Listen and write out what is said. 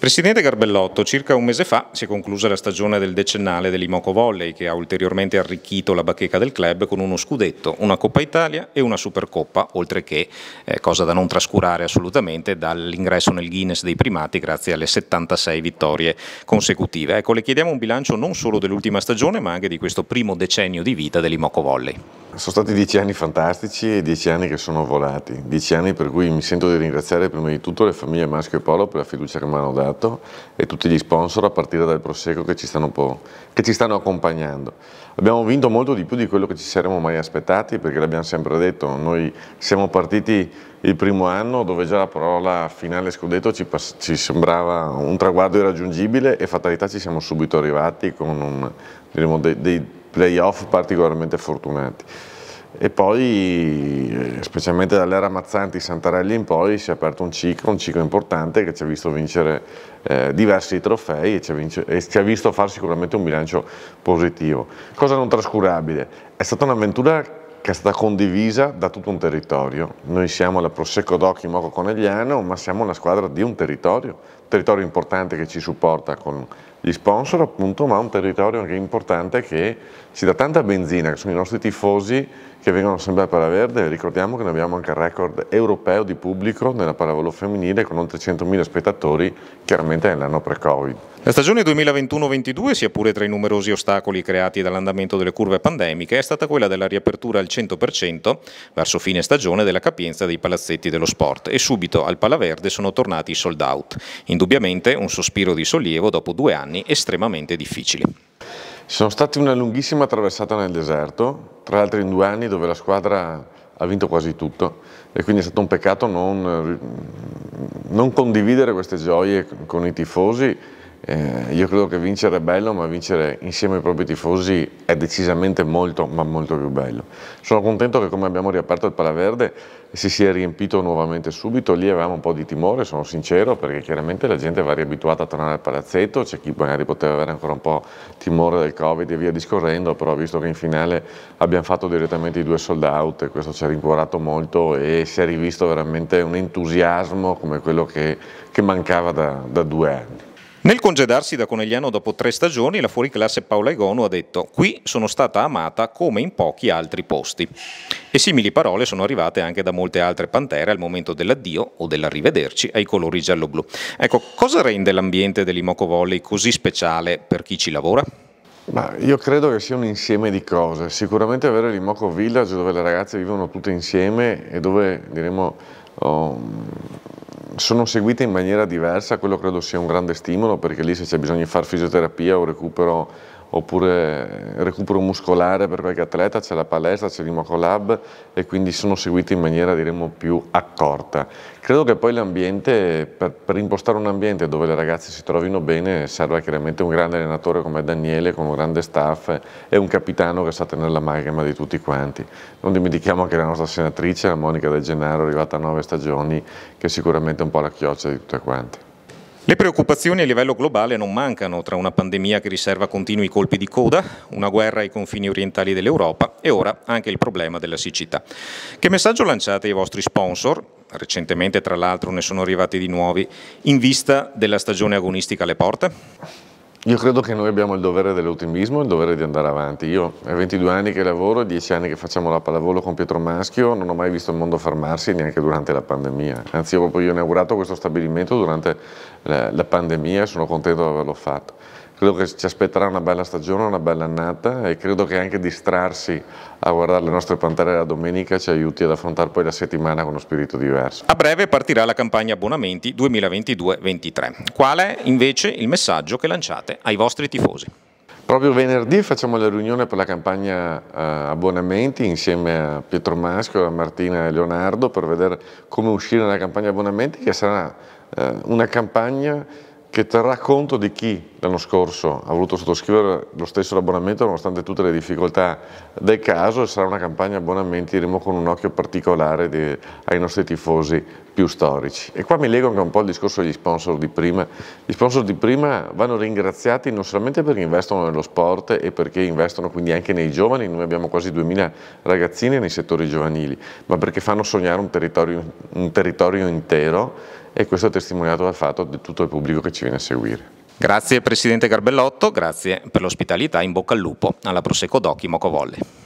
Presidente Garbellotto, circa un mese fa si è conclusa la stagione del decennale dell'Imoco Volley che ha ulteriormente arricchito la bacheca del club con uno scudetto, una Coppa Italia e una Supercoppa, oltre che, eh, cosa da non trascurare assolutamente, dall'ingresso nel Guinness dei primati grazie alle 76 vittorie consecutive. Ecco, le chiediamo un bilancio non solo dell'ultima stagione ma anche di questo primo decennio di vita dell'Imoco Volley sono stati dieci anni fantastici e dieci anni che sono volati, dieci anni per cui mi sento di ringraziare prima di tutto le famiglie Maschio e Polo per la fiducia che mi hanno dato e tutti gli sponsor a partire dal Prosecco che ci stanno, che ci stanno accompagnando. Abbiamo vinto molto di più di quello che ci saremmo mai aspettati perché l'abbiamo sempre detto, noi siamo partiti il primo anno dove già la parola finale scudetto ci, ci sembrava un traguardo irraggiungibile e fatalità ci siamo subito arrivati con un, diremo, dei, dei playoff particolarmente fortunati. E poi, eh, specialmente dall'era Mazzanti Santarelli in poi, si è aperto un ciclo, un ciclo importante che ci ha visto vincere eh, diversi trofei e ci, vince, e ci, ha visto fare sicuramente un bilancio positivo. Cosa non trascurabile? È stata un'avventura che è stata condivisa da tutto un territorio. Noi siamo la Prosecco d'Occhi Moco Conegliano, ma siamo una squadra di un territorio, territorio importante che ci supporta con gli sponsor appunto, ma un territorio anche importante che ci dà tanta benzina, che sono i nostri tifosi che vengono sempre a Palaverde, ricordiamo che ne abbiamo anche il record europeo di pubblico nella pallavolo femminile con oltre 100.000 spettatori, chiaramente nell'anno pre-Covid. La stagione 2021-22, sia pure tra i numerosi ostacoli creati dall'andamento delle curve pandemiche, è stata quella della riapertura al 100% verso fine stagione della capienza dei palazzetti dello sport e subito al Palaverde sono tornati i sold out. In indubbiamente un sospiro di sollievo dopo due anni estremamente difficili. Sono stati una lunghissima attraversata nel deserto, tra l'altro in due anni dove la squadra ha vinto quasi tutto e quindi è stato un peccato non, non condividere queste gioie con i tifosi eh, io credo che vincere è bello, ma vincere insieme ai propri tifosi è decisamente molto, ma molto più bello. Sono contento che come abbiamo riaperto il Palaverde si sia riempito nuovamente subito, lì avevamo un po' di timore, sono sincero, perché chiaramente la gente va riabituata a tornare al palazzetto, c'è chi magari poteva avere ancora un po' timore del Covid e via discorrendo, però visto che in finale abbiamo fatto direttamente i due sold out, e questo ci ha rincuorato molto e si è rivisto veramente un entusiasmo come quello che, che mancava da, da due anni. Nel congedarsi da Conegliano dopo tre stagioni, la fuoriclasse Paola Egonu ha detto «Qui sono stata amata come in pochi altri posti». E simili parole sono arrivate anche da molte altre pantere al momento dell'addio o dell'arrivederci ai colori giallo-blu. Ecco, cosa rende l'ambiente dell'Imoco Volley così speciale per chi ci lavora? Ma io credo che sia un insieme di cose. Sicuramente avere l'Imoco Village dove le ragazze vivono tutte insieme e dove, diremo, oh, sono seguite in maniera diversa, quello credo sia un grande stimolo perché lì se c'è bisogno di fare fisioterapia o recupero oppure recupero muscolare per qualche atleta, c'è la palestra, c'è l'Imocolab e quindi sono seguiti in maniera diremmo più accorta. Credo che poi l'ambiente, per, per, impostare un ambiente dove le ragazze si trovino bene, serve chiaramente un grande allenatore come Daniele, con un grande staff e un capitano che sa tenere la l'amalgama di tutti quanti. Non dimentichiamo anche la nostra senatrice, la Monica De Gennaro, arrivata a nove stagioni, che è sicuramente un po' la chioccia di tutte quante. Le preoccupazioni a livello globale non mancano tra una pandemia che riserva continui colpi di coda, una guerra ai confini orientali dell'Europa e ora anche il problema della siccità. Che messaggio lanciate ai vostri sponsor? Recentemente tra l'altro ne sono arrivati di nuovi in vista della stagione agonistica alle porte? Io credo che noi abbiamo il dovere dell'ottimismo, il dovere di andare avanti. Io ho 22 anni che lavoro, 10 anni che facciamo la pallavolo con Pietro Maschio, non ho mai visto il mondo fermarsi neanche durante la pandemia. Anzi, io ho inaugurato questo stabilimento durante la, la pandemia e sono contento di averlo fatto credo che ci aspetterà una bella stagione, una bella annata e credo che anche distrarsi a guardare le nostre pantere la domenica ci aiuti ad affrontare poi la settimana con uno spirito diverso. A breve partirà la campagna abbonamenti 2022-23. Qual è invece il messaggio che lanciate ai vostri tifosi? Proprio venerdì facciamo la riunione per la campagna eh, abbonamenti insieme a Pietro Maschio, a Martina e Leonardo per vedere come uscire dalla campagna abbonamenti che sarà eh, una campagna che terrà conto di chi l'anno scorso ha voluto sottoscrivere lo stesso abbonamento nonostante tutte le difficoltà del caso e sarà una campagna abbonamenti, diremo, con un occhio particolare di, ai nostri tifosi più storici. E qua mi leggo anche un po' al discorso degli sponsor di prima. Gli sponsor di prima vanno ringraziati non solamente perché investono nello sport e perché investono quindi anche nei giovani, noi abbiamo quasi 2000 ragazzini nei settori giovanili, ma perché fanno sognare un territorio, un territorio intero e questo è testimoniato dal fatto di tutto il pubblico che ci viene a seguire. Grazie Presidente Garbellotto, grazie per l'ospitalità, in bocca al lupo alla Prosecco Docchi Mocovolle.